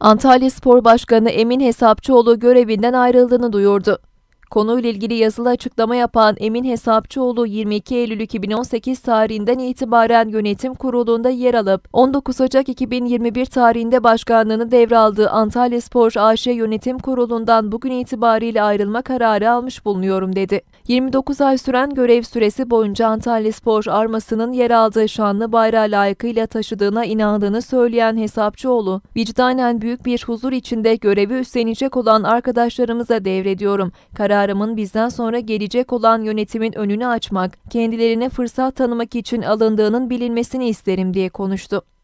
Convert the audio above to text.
Antalya Spor Başkanı Emin Hesapçıoğlu görevinden ayrıldığını duyurdu. Konuyla ilgili yazılı açıklama yapan Emin Hesapçıoğlu 22 Eylül 2018 tarihinden itibaren yönetim kurulunda yer alıp 19 Ocak 2021 tarihinde başkanlığını devraldığı Antalya Spor AŞ yönetim kurulundan bugün itibariyle ayrılma kararı almış bulunuyorum dedi. 29 ay süren görev süresi boyunca Antalya Spor armasının yer aldığı şanlı bayrağı layıkıyla taşıdığına inandığını söyleyen Hesapçıoğlu, vicdanen büyük bir huzur içinde görevi üstlenecek olan arkadaşlarımıza devrediyorum. Karar çağrımın bizden sonra gelecek olan yönetimin önünü açmak, kendilerine fırsat tanımak için alındığının bilinmesini isterim diye konuştu.